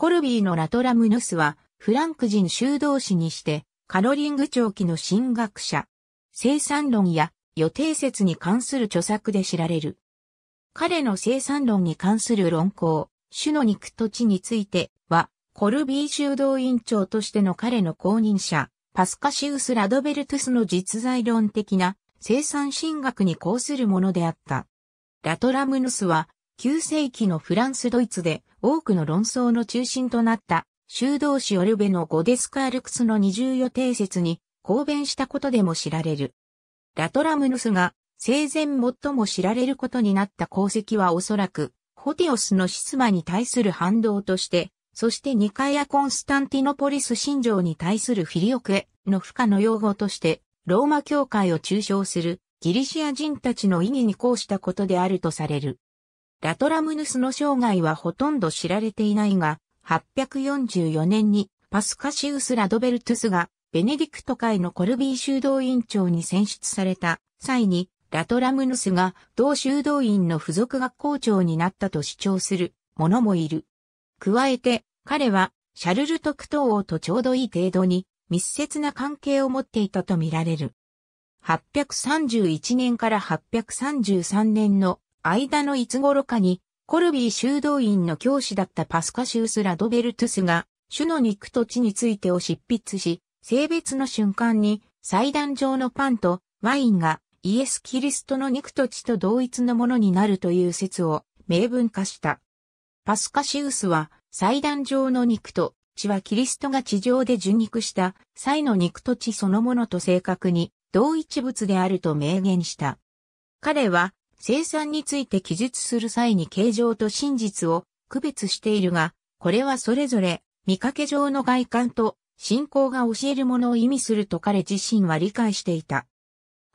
コルビーのラトラムヌスは、フランク人修道士にして、カロリング長期の神学者、生産論や予定説に関する著作で知られる。彼の生産論に関する論考、種の肉と地については、コルビー修道院長としての彼の公認者、パスカシウス・ラドベルトゥスの実在論的な生産神学に抗するものであった。ラトラムヌスは9世紀のフランス・ドイツで多くの論争の中心となった修道士オルベのゴデスカールクスの二重予定説に公弁したことでも知られる。ラトラムヌスが生前最も知られることになった功績はおそらくホティオスのシスマに対する反動として、そしてニカヤ・コンスタンティノポリス信条に対するフィリオクエの負荷の用語として、ローマ教会を中傷するギリシア人たちの意義に抗したことであるとされる。ラトラムヌスの生涯はほとんど知られていないが、844年にパスカシウス・ラドベルトゥスがベネディクト会のコルビー修道院長に選出された際に、ラトラムヌスが同修道院の付属学校長になったと主張する者もいる。加えて、彼はシャルルトク等王とちょうどいい程度に密接な関係を持っていたとみられる。831年から833年の間のいつ頃かに、コルビー修道院の教師だったパスカシウス・ラドベルトゥスが、種の肉と地についてを執筆し、性別の瞬間に、祭壇上のパンとワインがイエス・キリストの肉と血と同一のものになるという説を明文化した。パスカシウスは、祭壇上の肉と血はキリストが地上で受肉した祭の肉と血そのものと正確に同一物であると明言した。彼は生産について記述する際に形状と真実を区別しているが、これはそれぞれ見かけ上の外観と信仰が教えるものを意味すると彼自身は理解していた。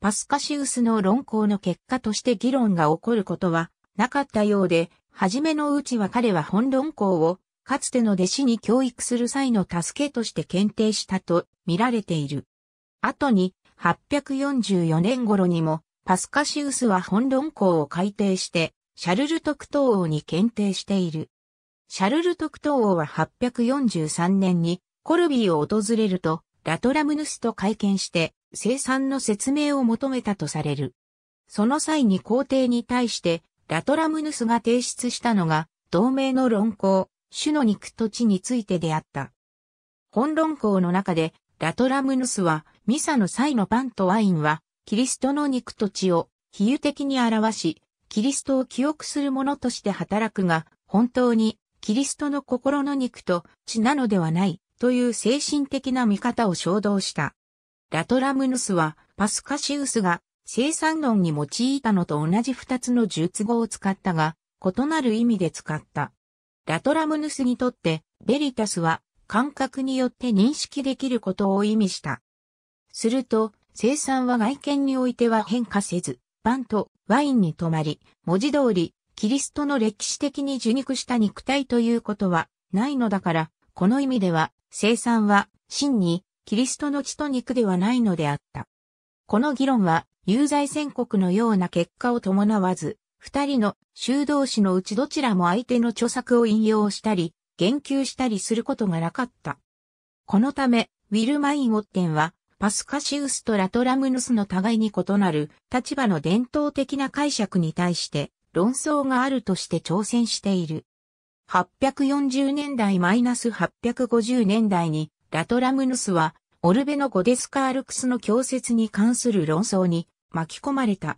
パスカシウスの論考の結果として議論が起こることはなかったようで、初めのうちは彼は本論考をかつての弟子に教育する際の助けとして検定したと見られている。後に844年頃にもパスカシウスは本論校を改定して、シャルル特等王に検定している。シャルル特等王は843年にコルビーを訪れると、ラトラムヌスと会見して、生産の説明を求めたとされる。その際に皇帝に対して、ラトラムヌスが提出したのが、同盟の論考、種の肉と地についてであった。本論考の中で、ラトラムヌスは、ミサの際のパンとワインは、キリストの肉と血を比喩的に表し、キリストを記憶するものとして働くが、本当にキリストの心の肉と血なのではないという精神的な見方を衝動した。ラトラムヌスはパスカシウスが生産論に用いたのと同じ二つの述語を使ったが、異なる意味で使った。ラトラムヌスにとって、ベリタスは感覚によって認識できることを意味した。すると、生産は外見においては変化せず、パンとワインに止まり、文字通り、キリストの歴史的に受肉した肉体ということはないのだから、この意味では、生産は真にキリストの血と肉ではないのであった。この議論は、有罪宣告のような結果を伴わず、二人の修道士のうちどちらも相手の著作を引用したり、言及したりすることがなかった。このため、ウィル・マイン・オッテンは、パスカシウスとラトラムヌスの互いに異なる立場の伝統的な解釈に対して論争があるとして挑戦している。840年代 -850 年代にラトラムヌスはオルベのゴデスカールクスの教説に関する論争に巻き込まれた。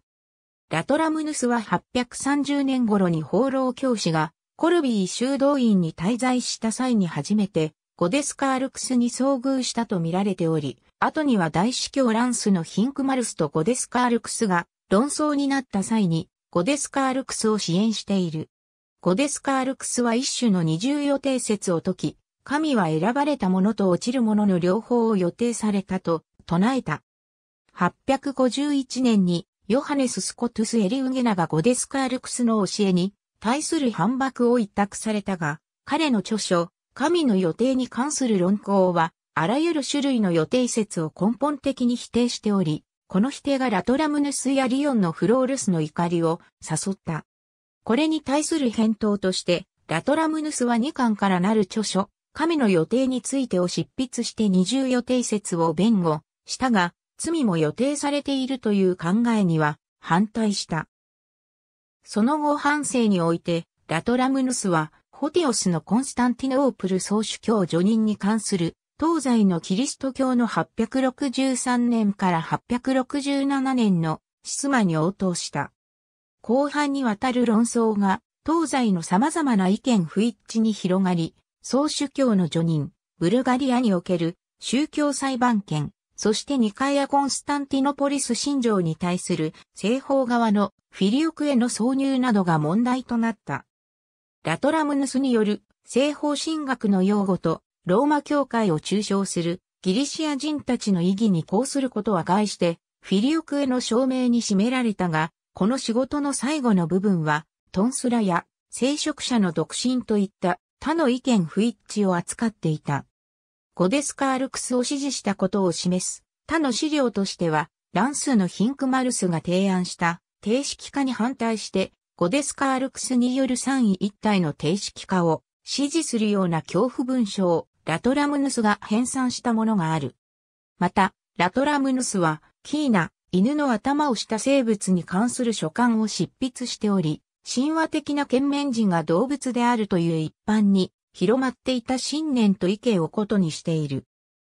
ラトラムヌスは830年頃に放浪教師がコルビー修道院に滞在した際に初めてゴデスカールクスに遭遇したと見られており、後には大司教ランスのヒンクマルスとゴデスカールクスが論争になった際にゴデスカールクスを支援している。ゴデスカールクスは一種の二重予定説を解き、神は選ばれたものと落ちるものの両方を予定されたと唱えた。851年にヨハネス・スコトゥス・エリウゲナがゴデスカールクスの教えに対する反駁を一択されたが、彼の著書、神の予定に関する論考はあらゆる種類の予定説を根本的に否定しており、この否定がラトラムヌスやリオンのフロールスの怒りを誘った。これに対する返答として、ラトラムヌスは2巻からなる著書、神の予定についてを執筆して二重予定説を弁護したが、罪も予定されているという考えには反対した。その後反省において、ラトラムヌスは、ホティオスのコンスタンティノープル総主教助任に関する東西のキリスト教の863年から867年の質スに応答した。後半にわたる論争が東西の様々な意見不一致に広がり、総主教の助任、ブルガリアにおける宗教裁判権、そしてニカヤ・コンスタンティノポリス信条に対する西方側のフィリオクへの挿入などが問題となった。ラトラムヌスによる西方神学の用語とローマ教会を中傷するギリシア人たちの意義にこうすることは概して、フィリオクへの証明に占められたが、この仕事の最後の部分は、トンスラや聖職者の独身といった他の意見不一致を扱っていた。ゴデスカールクスを支持したことを示す他の資料としては、ランスのヒンクマルスが提案した定式化に反対して、ゴデスカールクスによる三位一体の定式化を支持するような恐怖文書をラトラムヌスが編纂したものがある。また、ラトラムヌスは、キーナ、犬の頭をした生物に関する書簡を執筆しており、神話的な懸面人が動物であるという一般に広まっていた信念と意見をことにしている。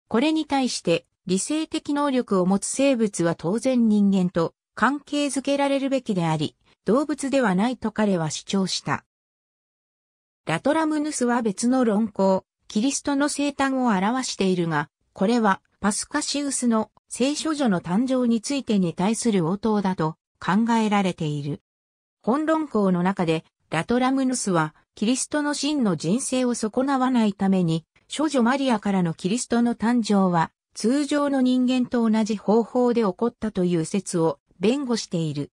これに対して理性的能力を持つ生物は当然人間と関係づけられるべきであり、動物ではないと彼は主張した。ラトラムヌスは別の論考、キリストの生誕を表しているが、これはパスカシウスの聖書女の誕生についてに対する応答だと考えられている。本論考の中で、ラトラムヌスは、キリストの真の人生を損なわないために、少女マリアからのキリストの誕生は、通常の人間と同じ方法で起こったという説を弁護している。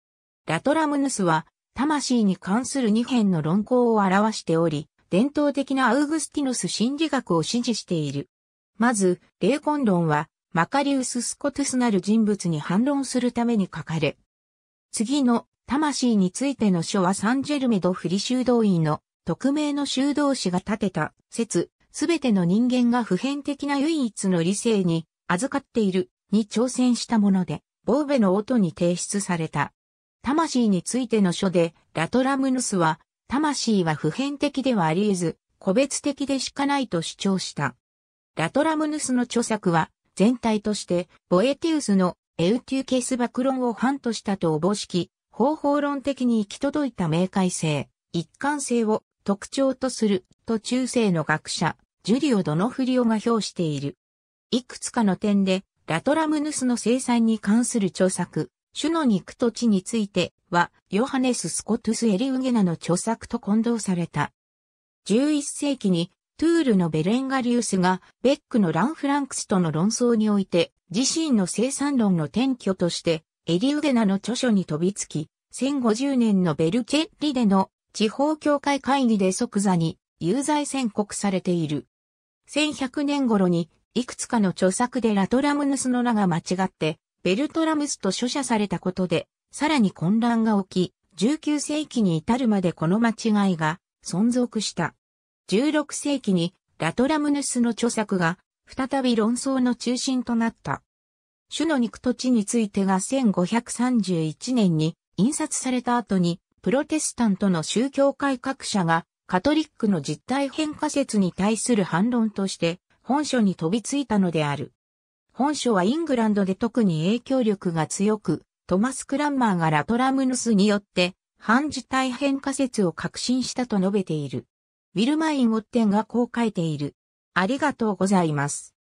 ラトラムヌスは、魂に関する二辺の論考を表しており、伝統的なアウグスティノス心理学を支持している。まず、霊魂論は、マカリウス・スコトゥスなる人物に反論するために書かれ、次の魂についての書はサンジェルメド・フリ修道院の匿名の修道士が立てた説、すべての人間が普遍的な唯一の理性に預かっているに挑戦したもので、ボーベの音に提出された。魂についての書でラトラムヌスは魂は普遍的ではあり得ず、個別的でしかないと主張した。ラトラムヌスの著作は、全体として、ボエティウスのエウティウケス爆論を反としたとおぼしき、方法論的に行き届いた明快性、一貫性を特徴とすると中世の学者、ジュリオ・ドノフリオが評している。いくつかの点で、ラトラムヌスの生産に関する著作、種の肉と地については、ヨハネス・スコトゥス・エリウゲナの著作と混同された。11世紀に、トゥールのベレンガリウスが、ベックのラン・フランクスとの論争において、自身の生産論の転居として、エリウゲナの著書に飛びつき、1050年のベルケッリでの地方協会会議で即座に有罪宣告されている。1100年頃に、いくつかの著作でラトラムヌスの名が間違って、ベルトラムスと書写されたことで、さらに混乱が起き、19世紀に至るまでこの間違いが存続した。16世紀にラトラムヌスの著作が再び論争の中心となった。種の肉と地についてが1531年に印刷された後に、プロテスタントの宗教改革者がカトリックの実体変化説に対する反論として本書に飛びついたのである。本書はイングランドで特に影響力が強く、トマス・クランマーがラトラムヌスによって、半自体変化説を確信したと述べている。ウィルマイン・オッテンがこう書いている。ありがとうございます。